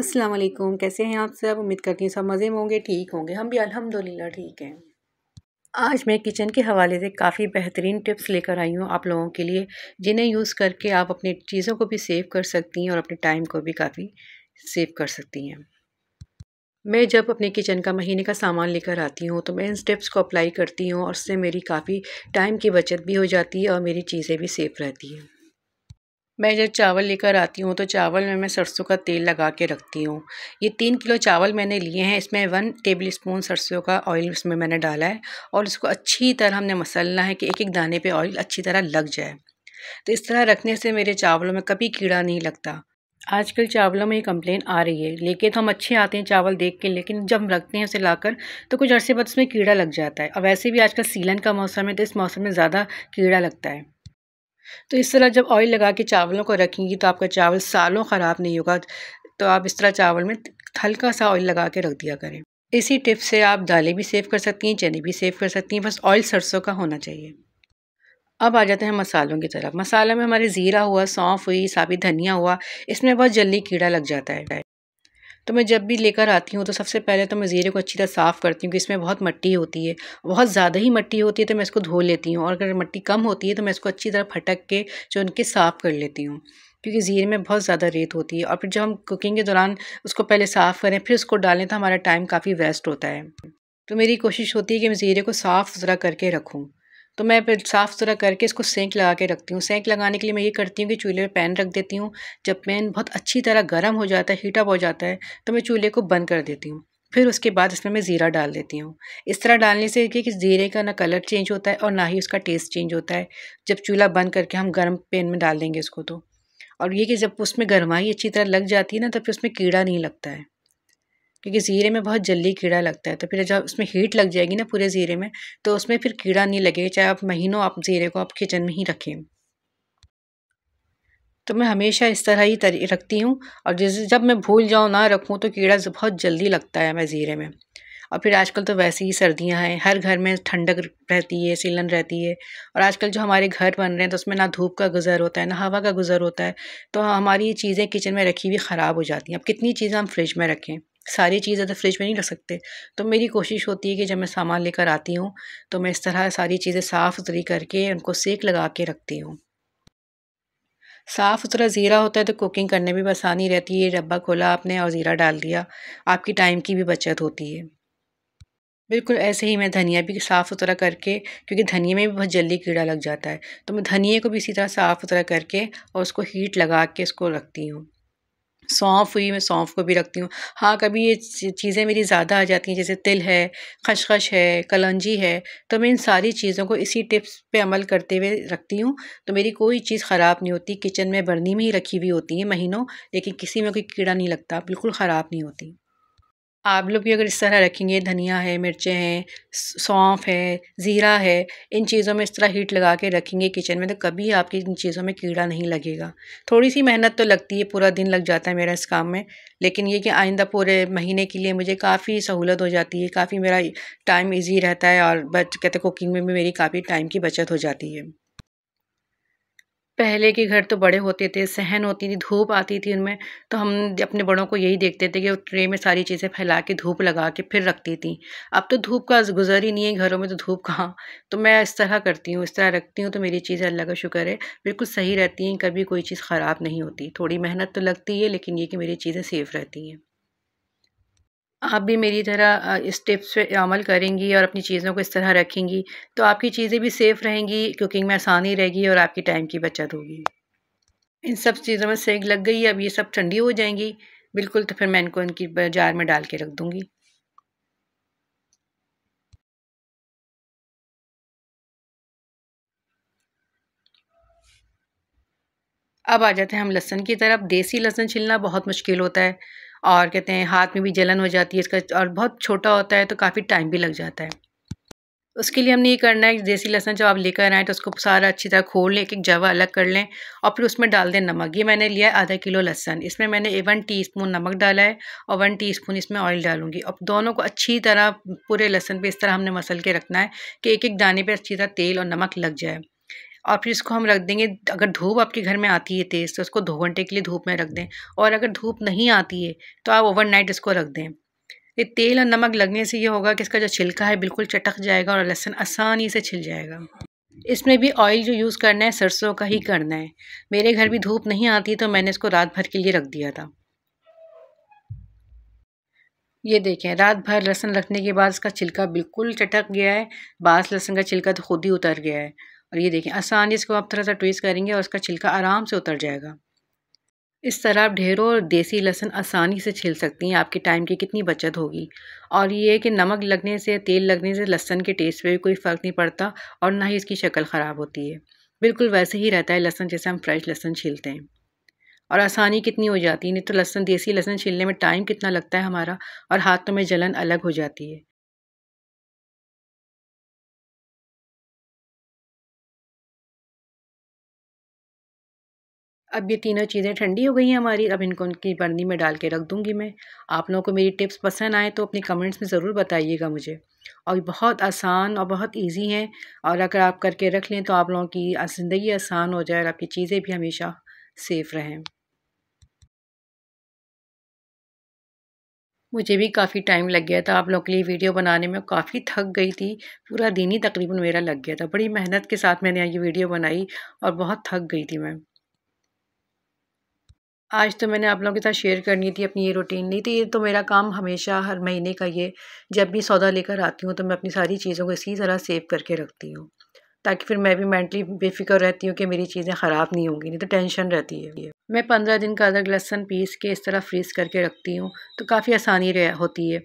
अस्सलाम वालेकुम कैसे हैं आप सब उम्मीद करती हूँ सब मज़े में होंगे ठीक होंगे हम भी अल्हम्दुलिल्लाह ठीक हैं आज मैं किचन के हवाले से काफ़ी बेहतरीन टिप्स लेकर आई हूँ आप लोगों के लिए जिन्हें यूज़ करके आप अपने चीज़ों को भी सेव कर सकती हैं और अपने टाइम को भी काफ़ी सेव कर सकती हैं मैं जब अपने किचन का महीने का सामान लेकर आती हूँ तो मैं इन स्टेप्स को अप्लाई करती हूँ और उससे मेरी काफ़ी टाइम की बचत भी हो जाती है और मेरी चीज़ें भी सेफ़ रहती हैं मैं जब चावल लेकर आती हूँ तो चावल में मैं सरसों का तेल लगा के रखती हूँ ये तीन किलो चावल मैंने लिए हैं इसमें वन टेबल स्पून सरसों का ऑयल इसमें मैंने डाला है और इसको अच्छी तरह हमने मसलना है कि एक एक दाने पे ऑयल अच्छी तरह लग जाए तो इस तरह रखने से मेरे चावलों में कभी कीड़ा नहीं लगता आजकल चावलों में ये कंप्लेन आ रही है लेके तो हम अच्छे आते हैं चावल देख के लेकिन जब हम रखते हैं उसे लाकर तो कुछ अरसे बाद उसमें कीड़ा लग जाता है और वैसे भी आजकल सीलन का मौसम है तो इस मौसम में ज़्यादा कीड़ा लगता है तो इस तरह जब ऑयल लगा के चावलों को रखेंगी तो आपका चावल सालों ख़राब नहीं होगा तो आप इस तरह चावल में हल्का सा ऑयल लगा के रख दिया करें इसी टिप से आप दालें भी सेव कर सकती हैं चने भी सेव कर सकती हैं बस ऑयल सरसों का होना चाहिए अब आ जाते हैं मसालों की तरफ मसालों में हमारे ज़ीरा हुआ सौंफ हुई साबित धनिया हुआ इसमें बहुत जल्दी कीड़ा लग जाता है तो मैं जब भी लेकर आती हूँ तो सबसे पहले तो मैं ज़ीरे को अच्छी तरह साफ़ करती हूँ कि इसमें बहुत मट्टी होती है बहुत ज़्यादा ही मट्टी होती है तो मैं इसको धो लेती हूँ और अगर मट्टी कम होती है तो मैं इसको अच्छी तरह फटक के जो उनके साफ़ कर लेती हूँ क्योंकि ज़ीरे में बहुत ज़्यादा रेत होती है और फिर जब हम कुकिंग के दौरान उसको पहले साफ़ करें फिर उसको डालें तो हमारा टाइम काफ़ी वेस्ट होता है तो मेरी कोशिश होती है कि मैं ज़ीरे को साफ़ ज़रा करके रखूँ तो मैं फिर साफ़ सुथरा करके इसको सेंक लगा के रखती हूँ सेंक लगाने के लिए मैं ये करती हूँ कि चूल्हे पे पैन रख देती हूँ जब पैन बहुत अच्छी तरह गर्म हो जाता है हीटअप हो जाता है तो मैं चूल्हे को बंद कर देती हूँ फिर उसके बाद इसमें मैं ज़ीरा डाल देती हूँ इस तरह डालने से कि ज़ीरे का ना कलर चेंज होता है और ना ही उसका टेस्ट चेंज होता है जब चूल्हा बंद करके हम गर्म पेन में डाल देंगे इसको तो और ये कि जब उसमें गर्माई अच्छी तरह लग जाती है ना तो फिर उसमें कीड़ा नहीं लगता है क्योंकि ज़ीरे में बहुत जल्दी कीड़ा लगता है तो फिर जब उसमें हीट लग जाएगी ना पूरे ज़ीरे में तो उसमें फिर कीड़ा नहीं लगेगा चाहे आप महीनों आप ज़ीरे को आप किचन में ही रखें तो मैं हमेशा इस तरह ही तरी रखती हूँ और जैसे जब मैं भूल जाऊँ ना रखूँ तो कीड़ा बहुत जल्दी लगता है मैं ज़ीरे में और फिर आजकल तो वैसे ही सर्दियाँ हैं हर घर में ठंडक रहती है सीलन रहती है और आजकल जो हमारे घर बन रहे हैं तो उसमें ना धूप का गुजर होता है ना हवा का गुजर होता है तो हमारी चीज़ें किचन में रखी हुई ख़राब हो जाती हैं अब कितनी चीज़ें हम फ्रिज में रखें सारी चीज़ें तो फ्रिज में नहीं रख सकते तो मेरी कोशिश होती है कि जब मैं सामान लेकर आती हूँ तो मैं इस तरह सारी चीज़ें साफ़ सुथरी करके उनको सेक लगा के रखती हूँ साफ़ सुथरा ज़ीरा होता है तो कुकिंग करने में भी आसानी रहती है डब्बा खोला आपने और ज़ीरा डाल दिया आपकी टाइम की भी बचत होती है बिल्कुल ऐसे ही मैं धनिया भी साफ़ सुथरा करके क्योंकि धनिया में भी बहुत जल्दी कीड़ा लग जाता है तो मैं धनिया को भी इसी तरह साफ़ सुथरा करके और उसको हीट लगा के इसको रखती हूँ सौंफ हुई मैं सौंफ को भी रखती हूँ हाँ कभी ये चीज़ें मेरी ज़्यादा आ जाती हैं जैसे तिल है खशखश है कलंजी है तो मैं इन सारी चीज़ों को इसी टिप्स पे अमल करते हुए रखती हूँ तो मेरी कोई चीज़ ख़राब नहीं होती किचन में बर्नी में ही रखी हुई होती है महीनों लेकिन किसी में कोई कीड़ा नहीं लगता बिल्कुल ख़राब नहीं होती आप लोग भी अगर इस तरह रखेंगे धनिया है मिर्चें हैं सौंफ है ज़ीरा है इन चीज़ों में इस तरह हीट लगा के रखेंगे किचन में तो कभी आपकी इन चीज़ों में कीड़ा नहीं लगेगा थोड़ी सी मेहनत तो लगती है पूरा दिन लग जाता है मेरा इस काम में लेकिन ये कि आइंदा पूरे महीने के लिए मुझे काफ़ी सहूलत हो जाती है काफ़ी मेरा टाइम ईजी रहता है और बच कहते कुकिंग में भी मेरी काफ़ी टाइम की बचत हो जाती है पहले के घर तो बड़े होते थे सहन होती थी धूप आती थी उनमें तो हम अपने बड़ों को यही देखते थे कि वो ट्रे में सारी चीज़ें फैला के धूप लगा के फिर रखती थी अब तो धूप का गुजर ही नहीं है घरों में तो धूप कहाँ तो मैं इस तरह करती हूँ इस तरह रखती हूँ तो मेरी चीज़ें अल्लाह का शुक्र है बिल्कुल सही रहती हैं कभी कोई चीज़ ख़राब नहीं होती थोड़ी मेहनत तो लगती है लेकिन ये कि मेरी चीज़ें सेफ़ रहती हैं आप भी मेरी तरह इस टिप्स पे अमल करेंगी और अपनी चीज़ों को इस तरह रखेंगी तो आपकी चीज़ें भी सेफ़ रहेंगी कुकिंग में आसानी रहेगी और आपकी टाइम की बचत होगी इन सब चीज़ों में सेक लग गई अब ये सब ठंडी हो जाएंगी बिल्कुल तो फिर मैं इनको इनकी जार में डाल के रख दूँगी अब आ जाते हैं हम लहसन की तरफ देसी लहसन छिलना बहुत मुश्किल होता है और कहते हैं हाथ में भी जलन हो जाती है इसका और बहुत छोटा होता है तो काफ़ी टाइम भी लग जाता है उसके लिए हमने ये करना है देसी लहसन जब आप लेकर आएँ तो उसको सारा अच्छी तरह खोल लें एक जवा अलग कर लें और फिर उसमें डाल दें नमक ये मैंने लिया है आधा किलो लहसन इसमें मैंने वन टी स्पून नमक डाला है और वन टी स्पून इसमें ऑयल डालूंगी अब दोनों को अच्छी तरह पूरे लहसन पे इस तरह हमने मसल के रखना है कि एक एक दाने पे अच्छी तरह तेल और नमक लग जाए और फिर इसको हम रख देंगे अगर धूप आपके घर में आती है तेज़ तो इसको दो घंटे के लिए धूप में रख दें और अगर धूप नहीं आती है तो आप ओवरनाइट इसको रख दें ये तेल और नमक लगने से ये होगा कि इसका जो छिलका है बिल्कुल चटक जाएगा और लहसुन आसानी से छिल जाएगा इसमें भी ऑयल जो यूज़ करना है सरसों का ही करना है मेरे घर भी धूप नहीं आती तो मैंने इसको रात भर के लिए रख दिया था ये देखें रात भर लहसुन रखने के बाद इसका छिलका बिल्कुल चटक गया है बास लहसुन का छिलका तो खुद ही उतर गया है और ये देखें आसानी इसको आप थोड़ा सा ट्विस्ट करेंगे और उसका छिलका आराम से उतर जाएगा इस तरह आप ढेरों और देसी लहसुन आसानी से छिल सकती हैं आपके टाइम की कितनी बचत होगी और ये है कि नमक लगने से तेल लगने से लहसुन के टेस्ट पे भी कोई फ़र्क नहीं पड़ता और ना ही इसकी शक्ल ख़राब होती है बिल्कुल वैसे ही रहता है लहसुन जैसे हम फ्रेश लहसुन छीलते हैं और आसानी कितनी हो जाती है नहीं तो लहसुन देसी लहसुन छीलने में टाइम कितना लगता है हमारा और हाथों में जलन अलग हो जाती है अब ये तीनों चीज़ें ठंडी हो गई हैं हमारी अब इनको उनकी बर्नी में डाल के रख दूँगी मैं आप लोगों को मेरी टिप्स पसंद आए तो अपने कमेंट्स में ज़रूर बताइएगा मुझे और बहुत आसान और बहुत इजी हैं और अगर आप करके रख लें तो आप लोगों की ज़िंदगी आसान हो जाए और आपकी चीज़ें भी हमेशा सेफ़ रहें मुझे भी काफ़ी टाइम लग गया था आप लोगों के लिए वीडियो बनाने में काफ़ी थक गई थी पूरा दिन ही तकरीबन मेरा लग गया था बड़ी मेहनत के साथ मैंने ये वीडियो बनाई और बहुत थक गई थी मैं आज तो मैंने आप लोगों के साथ शेयर करनी थी अपनी ये रूटीन नहीं थी तो ये तो मेरा काम हमेशा हर महीने का ये जब भी सौदा लेकर आती हूँ तो मैं अपनी सारी चीज़ों को इसी तरह सेव करके रखती हूँ ताकि फिर मैं भी मेंटली बेफिक्र रहती हूँ कि मेरी चीज़ें ख़राब नहीं होंगी नहीं तो टेंशन रहती है मैं पंद्रह दिन का अदरक लहसन पीस के इस तरह फ्रीज़ करके रखती हूँ तो काफ़ी आसानी होती है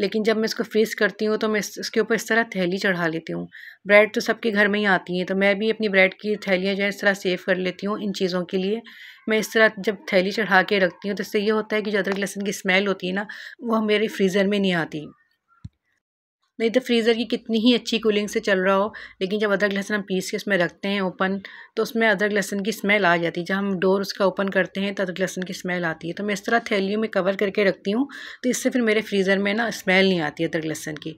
लेकिन जब मैं इसको फ्रीज़ करती हूँ तो मैं इसके ऊपर इस तरह थैली चढ़ा लेती हूँ ब्रेड तो सबके घर में ही आती हैं तो मैं भी अपनी ब्रेड की थैलियाँ जो है इस तरह सेव कर लेती हूँ इन चीज़ों के लिए मैं इस तरह जब थैली चढ़ा के रखती हूँ तो इससे ये होता है कि जो अदरक लहसुन की स्मेल होती है ना वो मेरे फ्रीज़र में नहीं आती नहीं तो फ्रीज़र की कितनी ही अच्छी कूलिंग से चल रहा हो लेकिन जब अदरक लहसुन हम पीस के उसमें रखते हैं ओपन तो उसमें अदरक लहसुन की स्मेल आ जाती है जब हम डोर उसका ओपन करते हैं तो अदरक लहसुन की स्मेल आती है तो मैं इस तरह थैलियों में कवर करके रखती हूँ तो इससे फिर मेरे फ्रीज़र में ना स्मेल नहीं आती अदरक लहसुन की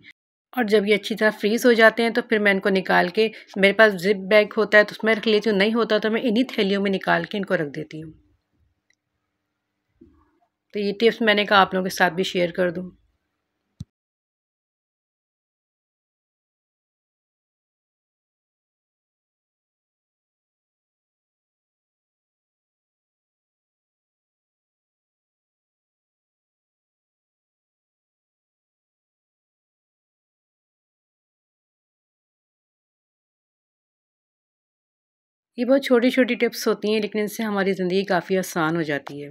और जब ये अच्छी तरह फ्रीज़ हो जाते हैं तो फिर मैं इनको निकाल के मेरे पास जिप बैग होता है तो उसमें रख लेती हूँ नहीं होता तो मैं इन्हीं थैलियों में निकाल के इनको रख देती हूँ तो ये टिप्स मैंने कहा आप लोगों के साथ भी शेयर कर दूँ ये बहुत छोटी छोटी टिप्स होती हैं लेकिन इनसे हमारी ज़िंदगी काफ़ी आसान हो जाती है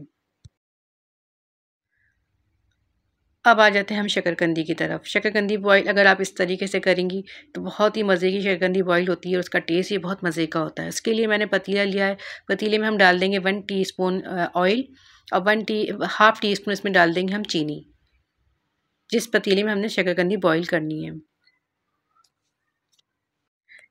अब आ जाते हैं हम शक्करकंदी की तरफ शकरकंदी बॉईल अगर आप इस तरीके से करेंगी तो बहुत ही मज़े की शकरकंदी बॉईल होती है और उसका टेस्ट भी बहुत मज़े का होता है इसके लिए मैंने पतीला लिया है पतीले में हम डाल देंगे वन स्पून ऑयल और one tea half teaspoon इसमें डाल देंगे हम चीनी जिस पतीले में हमने शक्करकंदी बॉईल करनी है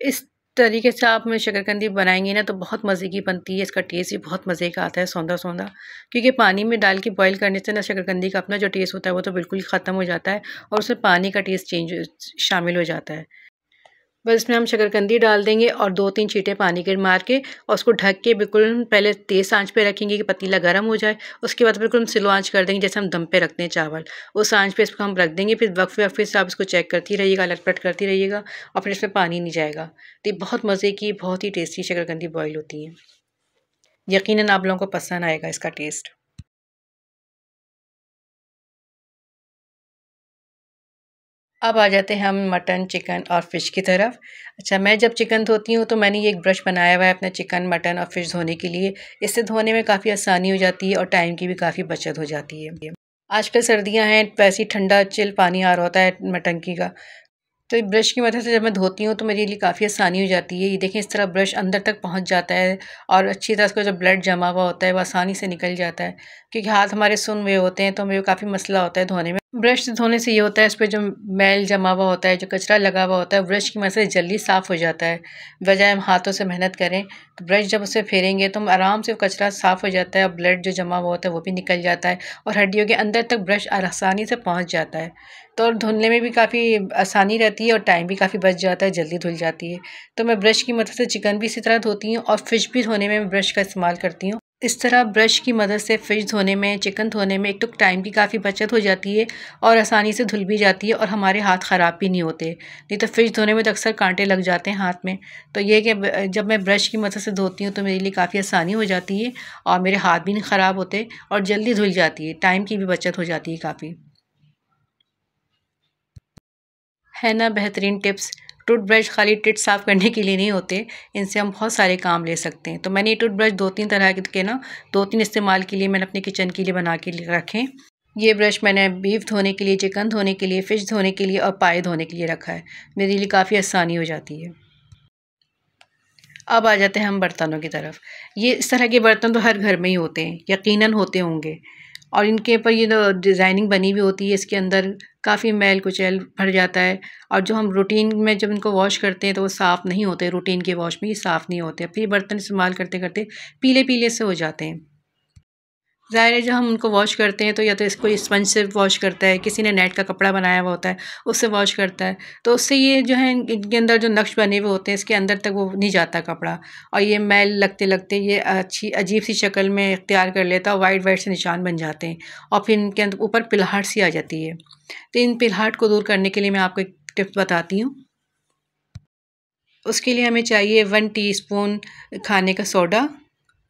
इस तरीके से आप शकरकंदी बनाएंगे ना तो बहुत मज़े की बनती है इसका टेस्ट भी बहुत मज़े का आता है सौंदा सौंदा क्योंकि पानी में डाल के बॉईल करने से ना शक्करकंदी का अपना जो टेस्ट होता है वो तो बिल्कुल ख़त्म हो जाता है और उसमें पानी का टेस्ट चेंज शामिल हो जाता है बस इसमें हम शकरकंदी डाल देंगे और दो तीन चीटें पानी के मार के और उसको ढक के बिल्कुल पहले तेज़ आंच पे रखेंगे कि पतीला गर्म हो जाए उसके बाद बिल्कुल हम स्लो आंच कर देंगे जैसे हम दम पे रखते हैं चावल उस आंच पे इसको हम रख देंगे फिर वक्फ वक्फे से आप इसको चेक करती रहिएगा अलट करती रहिएगा और फिर इसमें पानी नहीं जाएगा तो ये बहुत मज़े की बहुत ही टेस्टी शकरकंदी बॉयल होती है यकीन आप लोगों को पसंद आएगा इसका टेस्ट अब आ जाते हैं हम मटन चिकन और फ़िश की तरफ अच्छा मैं जब चिकन धोती हूँ तो मैंने ये एक ब्रश बनाया हुआ है अपना चिकन मटन और फ़िश धोने के लिए इससे धोने में काफ़ी आसानी हो जाती है और टाइम की भी काफ़ी बचत हो जाती है आजकल सर्दियाँ हैं वैसे ही ठंडा चिल पानी आ रहा होता है मटन की का तो ब्रश की मदद मतलब से जब मैं धोती हूँ तो मेरे लिए काफ़ी आसानी हो जाती है ये देखें इस तरह ब्रश अंदर तक पहुँच जाता है और अच्छी तरह उसका जो ब्लड जमा हुआ होता है वो आसानी से निकल जाता है क्योंकि हाथ हमारे सुन हुए होते हैं तो हमें काफ़ी मसला होता है धोने में ब्रश धोने से ये होता है इस पर जो मैल जमा हुआ होता है जो कचरा लगा हुआ होता है ब्रश की मदद से जल्दी साफ़ हो जाता है बजाय हम हाथों से मेहनत करें तो ब्रश जब उसे फेरेंगे तो हम आराम से कचरा साफ़ हो जाता है और ब्लड जो जमा हुआ होता है वो भी निकल जाता है और हड्डियों के अंदर तक ब्रश आसानी से पहुँच जाता है तो और धुलने में भी काफ़ी आसानी रहती है और टाइम भी काफ़ी बच जाता है जल्दी धुल जाती है तो मैं ब्रश की मदद से चिकन भी इसी तरह धोती हूँ और फ़िश भी धोने में मैं ब्रश का इस्तेमाल करती हूँ इस तरह ब्रश की मदद से फ़िश धोने में चिकन धोने में एक तो टाइम की काफ़ी बचत हो जाती है और आसानी से धुल भी जाती है और हमारे हाथ ख़राब भी नहीं होते नहीं तो फ़िश धोने में तो अक्सर कांटे लग जाते हैं हाथ में तो ये कि जब मैं ब्रश की मदद से धोती हूँ तो मेरे लिए काफ़ी आसानी हो जाती है और मेरे हाथ भी नहीं ख़राब होते और जल्दी धुल जाती है टाइम की भी बचत हो जाती है काफ़ी है ना बेहतरीन टिप्स टूथब्रश खाली टिट साफ़ करने के लिए नहीं होते इनसे हम बहुत सारे काम ले सकते हैं तो मैंने ये टूथब्रश दो तीन तरह के ना दो तीन इस्तेमाल के लिए मैंने अपने किचन के लिए बना के रखें ये ब्रश मैंने बीफ धोने के लिए चिकन धोने के लिए फ़िश धोने के लिए और पाए धोने के लिए रखा है मेरे लिए काफ़ी आसानी हो जाती है अब आ जाते हैं हम बर्तनों की तरफ ये इस तरह के बर्तन तो हर घर में ही होते हैं यकीनन होते होंगे और इनके ऊपर ये डिज़ाइनिंग बनी हुई होती है इसके अंदर काफ़ी मैल कुचैल भर जाता है और जो हम रूटीन में जब इनको वॉश करते हैं तो वो साफ़ नहीं होते रूटीन के वॉश में ये साफ़ नहीं होते फिर बर्तन इस्तेमाल करते करते पीले पीले से हो जाते हैं ज़ाहिर है जब हम उनको वॉश करते हैं तो या तो इसको स्पंज से वॉश करता है किसी ने नेट का कपड़ा बनाया हुआ होता है उससे वॉश करता है तो उससे ये जो है इनके अंदर जो नक्श बने हुए होते हैं इसके अंदर तक वो नहीं जाता कपड़ा और ये मैल लगते लगते ये अच्छी अजीब सी शक्ल में इख्तियार कर लेता है वाइट वाइट से निशान बन जाते हैं और फिर इनके अंदर ऊपर पिलहट सी आ जाती है तो इन पिलहट को दूर करने के लिए मैं आपको एक टिप्स बताती हूँ उसके लिए हमें चाहिए वन स्पून खाने का सोडा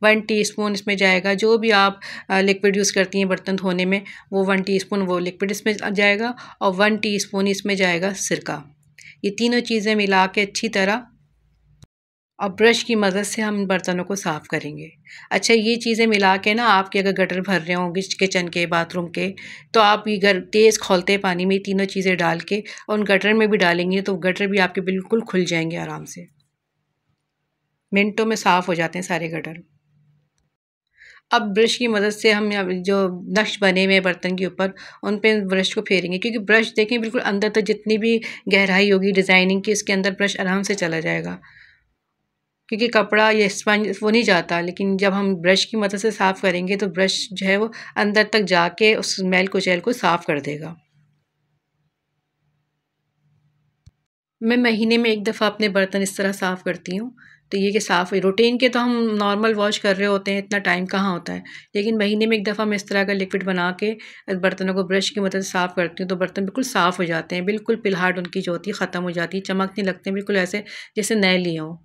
वन टीस्पून इसमें जाएगा जो भी आप लिक्विड यूज़ करती हैं बर्तन धोने में वो वन टीस्पून वो लिक्विड इसमें जाएगा और वन टीस्पून इसमें जाएगा सिरका ये तीनों चीज़ें मिला के अच्छी तरह और ब्रश की मदद से हम बर्तनों को साफ़ करेंगे अच्छा ये चीज़ें मिला के ना आपके अगर गटर भर रहे होंगे किचन के बाथरूम के तो आप ये गर तेज़ खोलते पानी में तीनों चीज़ें डाल के और उन गटर में भी डालेंगे तो गटर भी आपके बिल्कुल खुल जाएंगे आराम से मिनटों में साफ़ हो जाते हैं सारे गटर अब ब्रश की मदद से हम जो नक्श बने हुए हैं बर्तन के ऊपर उन पर ब्रश को फेरेंगे क्योंकि ब्रश देखें बिल्कुल अंदर तक तो जितनी भी गहराई होगी डिज़ाइनिंग की इसके अंदर ब्रश आराम से चला जाएगा क्योंकि कपड़ा या स्पंज वो नहीं जाता लेकिन जब हम ब्रश की मदद से साफ़ करेंगे तो ब्रश जो है वो अंदर तक जाके उस मैल कुचैल को साफ़ कर देगा मैं महीने में एक दफ़ा अपने बर्तन इस तरह साफ़ करती हूँ तो ये कि साफ़ हुई रूटीन के तो हम नॉर्मल वॉश कर रहे होते हैं इतना टाइम कहाँ होता है लेकिन महीने में एक दफ़ा मैं इस तरह का लिक्विड बना के बर्तनों को ब्रश की मदद से साफ़ करती हूँ तो बर्तन बिल्कुल साफ़ हो जाते हैं बिल्कुल पिलहाट उनकी जो होती है ख़त्म हो जाती है चमकने लगते हैं बिल्कुल ऐसे जैसे नए लिए हों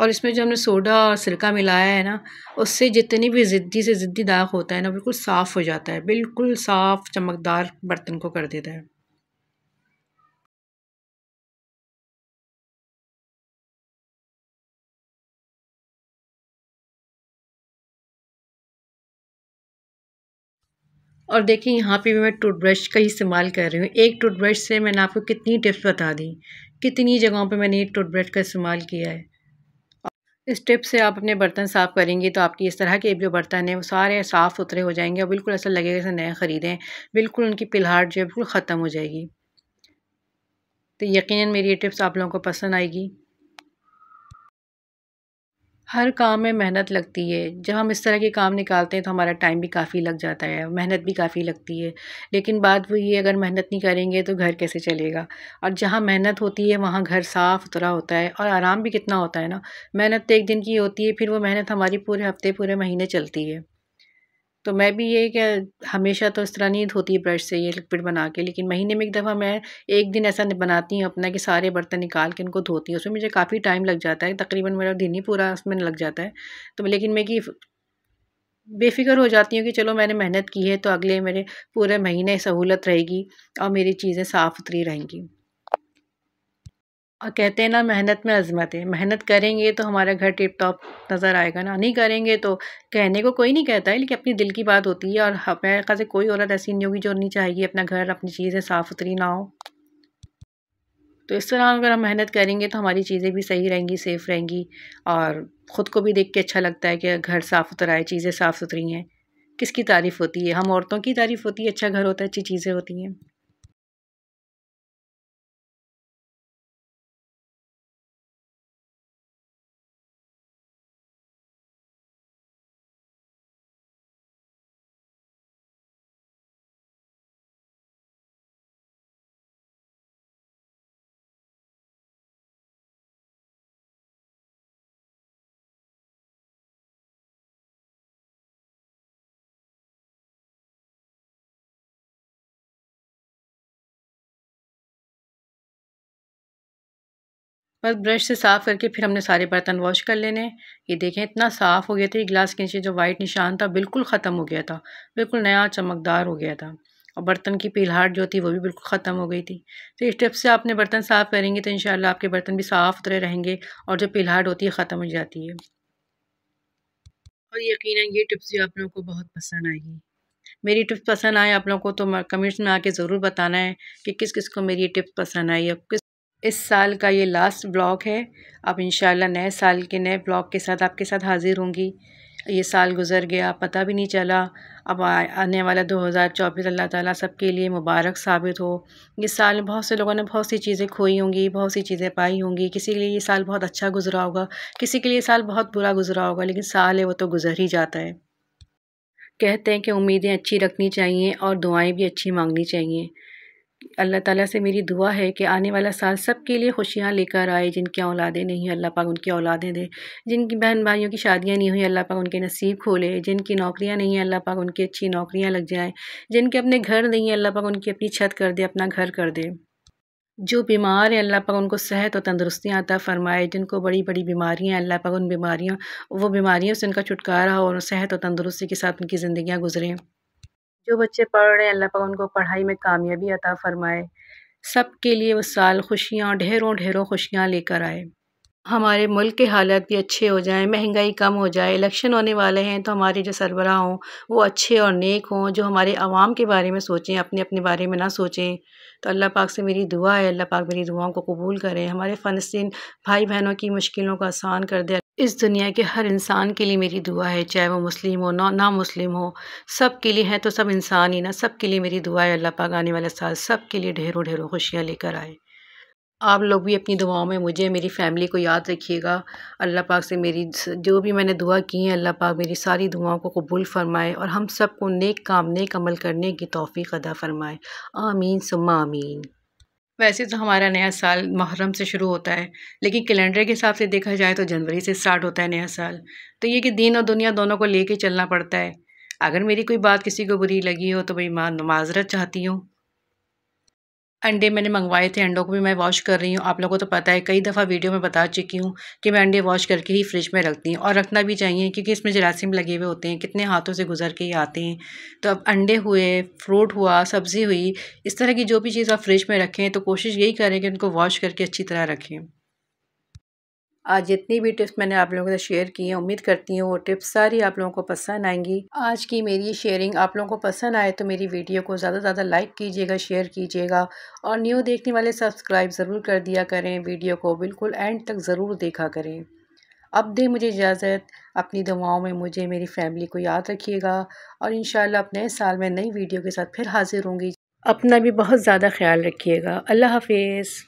और इसमें जो हमने सोडा और सिरका मिलाया है ना उससे जितनी भी ज़िद्दी से ज़िद्दी दाग होता है ना बिल्कुल साफ़ हो जाता है बिल्कुल साफ़ चमकदार बर्तन को कर देता है और देखिए यहाँ पे भी मैं टूथब्रश का ही इस्तेमाल कर रही हूँ एक टूथब्रश से मैंने आपको कितनी टिप्स बता दी कितनी जगहों पे मैंने टूथब्रश का इस्तेमाल किया है इस टिप से आप अपने बर्तन साफ़ करेंगे तो आपकी इस तरह के जो बर्तन हैं वो सारे साफ़ सुथरे हो जाएंगे और बिल्कुल ऐसा लगेगा जैसे नए ख़रीदें बिल्कुल उनकी पिलहाट जो है बिल्कुल ख़त्म हो जाएगी तो यकीन मेरी ये टिप्स आप लोगों को पसंद आएगी हर काम में मेहनत लगती है जब हम इस तरह के काम निकालते हैं तो हमारा टाइम भी काफ़ी लग जाता है मेहनत भी काफ़ी लगती है लेकिन बात वो ये अगर मेहनत नहीं करेंगे तो घर कैसे चलेगा और जहाँ मेहनत होती है वहाँ घर साफ़ सुथरा होता है और आराम भी कितना होता है ना मेहनत तो एक दिन की होती है फिर वो मेहनत हमारी पूरे हफ्ते पूरे महीने चलती है तो मैं भी ये क्या हमेशा तो इस तरह नहीं धोती ब्रश से ये लिक्विड बना के लेकिन महीने में एक दफ़ा मैं एक दिन ऐसा बनाती हूँ अपना कि सारे बर्तन निकाल के इनको धोती हूँ उसमें मुझे काफ़ी टाइम लग जाता है तकरीबन मेरा दिन ही पूरा उसमें लग जाता है तो लेकिन मैं कि बेफिक्र हो जाती हूँ कि चलो मैंने मेहनत की है तो अगले मेरे पूरे महीने सहूलत रहेगी और मेरी चीज़ें साफ़ सुथरी रहेंगी और कहते हैं ना मेहनत में अजमत है मेहनत करेंगे तो हमारा घर टिप टॉप नज़र आएगा ना नहीं करेंगे तो कहने को कोई नहीं कहता है लेकिन अपनी दिल की बात होती है और हमारे खास कोई औरत ऐसी नहीं होगी जो नहीं चाहेगी अपना घर अपनी चीज़ें साफ़ सुथरी ना हो तो इस तरह अगर हम मेहनत करेंगे तो हमारी चीज़ें भी सही रहेंगी सेफ़ रहेंगी और ख़ुद को भी देख के अच्छा लगता है कि घर साफ़ सुथरा है चीज़ें साफ़ सुथरी हैं किसकी तारीफ़ होती है हम औरतों की तारीफ़ होती है अच्छा घर होता है अच्छी चीज़ें होती हैं बस ब्रश से साफ़ करके फिर हमने सारे बर्तन वॉश कर लेने ये देखें इतना साफ़ हो गया था ये गिलास के नीचे जो वाइट निशान था बिल्कुल ख़त्म हो गया था बिल्कुल नया चमकदार हो गया था और बर्तन की पीलाहट जो थी वो भी बिल्कुल ख़त्म हो गई थी तो इस टिप से आपने बर्तन साफ़ करेंगे तो इन आपके बर्तन भी साफ़ सुथरे रहेंगे और जो पीलाहट होती है ख़त्म हो जाती है और यकीन ये टिप्स भी आप लोगों को बहुत पसंद आएगी मेरी टिप्स पसंद आए आप लोगों को तो कमेंट्स में आके ज़रूर बताना है कि किस किस को मेरी ये टिप्स पसंद आई या किस इस साल का ये लास्ट ब्लॉग है अब इन नए साल के नए ब्लॉग के साथ आपके साथ हाज़िर होंगी ये साल गुज़र गया पता भी नहीं चला अब आने वाला 2024 अल्लाह ताला सबके लिए मुबारक साबित हो ये साल बहुत से लोगों ने बहुत सी चीज़ें खोई होंगी बहुत सी चीज़ें पाई होंगी किसी के लिए ये साल बहुत अच्छा गुजरा होगा किसी के लिए साल बहुत बुरा गुजरा होगा लेकिन साल है वो तो गुजर ही जाता है कहते हैं कि उम्मीदें अच्छी रखनी चाहिए और दुआएँ भी अच्छी मांगनी चाहिए अल्लाह ताला से मेरी दुआ है कि आने वाला साल सब के लिए खुशियाँ लेकर आए जिनकी औलादें नहीं हैं अल्लाह पाक उनकी औलादें दे जिनकी बहन भाइयों की शादियाँ नहीं हुई अल्लाह पाक उनके नसीब खोले जिनकी नौकरियाँ नहीं हैं अल्लाह पाक उनकी अच्छी नौकरियाँ लग जाएँ जिनके अपने घर नहीं हैं अल्लाह पाक उनकी अपनी छत कर दे अपना घर कर दे जो बीमार हैं अल्लाह पाक उनको सेहत और तंदरुस्तियाँ आता फ़रमाए जिनको बड़ी बड़ी बीमारियाँ हैं अल्लाह पाक उन बीमारियों वो बीमारियों से उनका छुटकारा हो और सेहत और तंदरुस्ती के साथ उनकी ज़िंदियाँ गुजरें जो बच्चे पढ़ रहे हैं अल्लाह पाक उनको पढ़ाई में कामयाबी अता फरमाए सब के लिए वो साल खुशियाँ ढेरों ढेरों खुशियाँ लेकर आए हमारे मुल्क के हालात भी अच्छे हो जाएं महंगाई कम हो जाए इलेक्शन होने वाले हैं तो हमारे जो सरबराह हों वो अच्छे और नेक हों जो हमारे आवाम के बारे में सोचें अपने अपने बारे में ना सोचें तो अल्लाह पाक से मेरी दुआ है अल्लाह पाक मेरी दुआओं को कबूल करें हमारे फ़लस्तीन भाई बहनों की मुश्किलों को आसान कर दे इस दुनिया के हर इंसान के लिए मेरी दुआ है चाहे वो मुस्लिम हो ना ना मुस्लिम हो सब के लिए है तो सब इंसान ही ना सब के लिए मेरी दुआ है अल्लाह पाक आने वाला साल सब के लिए ढेरों ढेरों खुशियाँ लेकर आए आप लोग भी अपनी दुआओं में मुझे मेरी फैमिली को याद रखिएगा अल्लाह पाक से मेरी जो भी मैंने दुआ की है अल्लाह पाक मेरी सारी दुआओं को कबूल फरमाए और हम सबको नेक काम नेक अमल करने की तोफ़ी अदा फरमाए आमीन सुमा आमीन वैसे तो हमारा नया साल मुहर्रम से शुरू होता है लेकिन कैलेंडर के हिसाब से देखा जाए तो जनवरी से स्टार्ट होता है नया साल तो ये कि दीन और दुनिया दोनों को ले चलना पड़ता है अगर मेरी कोई बात किसी को बुरी लगी हो तो भाई माँ माजरत चाहती हूँ अंडे मैंने मंगवाए थे अंडों को भी मैं वॉश कर रही हूँ आप लोगों को तो पता है कई दफ़ा वीडियो में बता चुकी हूँ कि मैं अंडे वॉश करके ही फ्रिज में रखती हूँ और रखना भी चाहिए क्योंकि इसमें जरासीम लगे हुए होते हैं कितने हाथों से गुजर के ही आते हैं तो अब अंडे हुए फ्रूट हुआ सब्ज़ी हुई इस तरह की जो भी चीज़ आप फ्रिज में रखें तो कोशिश यही करें कि उनको वॉश करके अच्छी तरह रखें आज जितनी भी टिप्स मैंने आप लोगों के साथ शेयर की हैं उम्मीद करती हूँ वो टिप्स सारी आप लोगों को पसंद आएंगी आज की मेरी शेयरिंग आप लोगों को पसंद आए तो मेरी वीडियो को ज़्यादा से ज़्यादा लाइक कीजिएगा शेयर कीजिएगा और न्यू देखने वाले सब्सक्राइब ज़रूर कर दिया करें वीडियो को बिल्कुल एंड तक ज़रूर देखा करें अब दें मुझे इजाज़त अपनी दुआओं में मुझे मेरी फैमिली को याद रखिएगा और इन अब नए साल में नई वीडियो के साथ फिर हाज़िर होंगी अपना भी बहुत ज़्यादा ख्याल रखिएगा अल्लाह हाफिज़